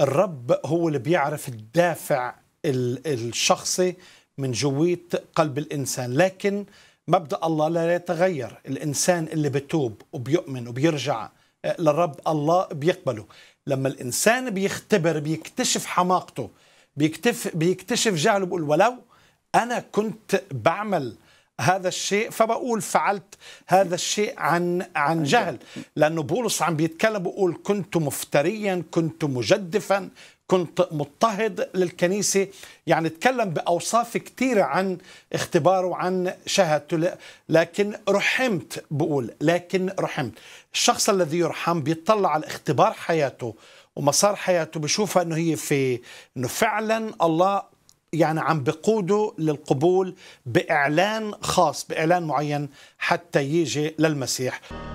الرب هو اللي بيعرف الدافع الشخصي من جوية قلب الإنسان لكن مبدأ الله لا يتغير الإنسان اللي بتوب وبيؤمن وبيرجع آه، للرب الله بيقبله لما الإنسان بيختبر بيكتشف حماقته بيكتف بيكتشف جهله بيقول ولو أنا كنت بعمل هذا الشيء فبقول فعلت هذا الشيء عن عن جهل لانه بولس عم بيتكلم بقول كنت مفتريا كنت مجدفا كنت مضطهد للكنيسة يعني تكلم بأوصاف كثيرة عن اختباره عن شهادته لكن رحمت بقول لكن رحمت الشخص الذي يرحم بيطلع على اختبار حياته ومسار حياته بشوفها انه هي في انه فعلا الله يعني عم بقوده للقبول باعلان خاص باعلان معين حتى يجي للمسيح